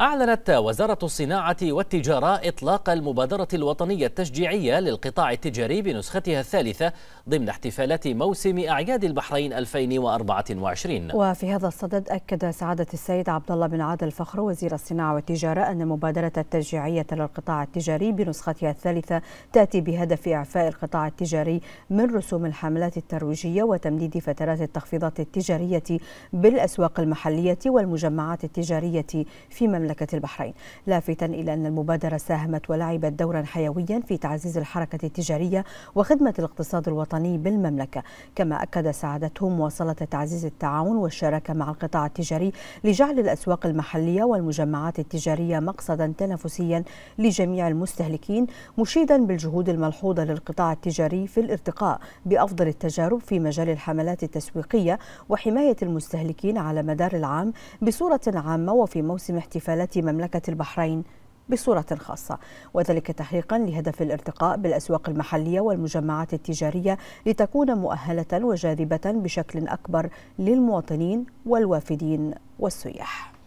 أعلنت وزارة الصناعة والتجارة إطلاق المبادرة الوطنية التشجيعية للقطاع التجاري بنسختها الثالثة ضمن احتفالات موسم أعياد البحرين 2024 وفي هذا الصدد أكد سعادة السيد عبد الله بن عادل الفخر وزير الصناعة والتجارة أن المبادرة التشجيعية للقطاع التجاري بنسختها الثالثة تأتي بهدف إعفاء القطاع التجاري من رسوم الحملات الترويجية وتمديد فترات التخفيضات التجارية بالأسواق المحلية والمجمعات التجارية في مملكة مملكة البحرين لافتا إلى أن المبادرة ساهمت ولعبت دورا حيويا في تعزيز الحركة التجارية وخدمة الاقتصاد الوطني بالمملكة كما أكد سعادته مواصلة تعزيز التعاون والشراكة مع القطاع التجاري لجعل الأسواق المحلية والمجمعات التجارية مقصدا تنافسيا لجميع المستهلكين مشيدا بالجهود الملحوظة للقطاع التجاري في الارتقاء بأفضل التجارب في مجال الحملات التسويقية وحماية المستهلكين على مدار العام بصورة عامة وفي موسم احتفال احتفالات مملكة البحرين بصورة خاصة وذلك تحقيقا لهدف الارتقاء بالأسواق المحلية والمجمعات التجارية لتكون مؤهلة وجاذبة بشكل أكبر للمواطنين والوافدين والسياح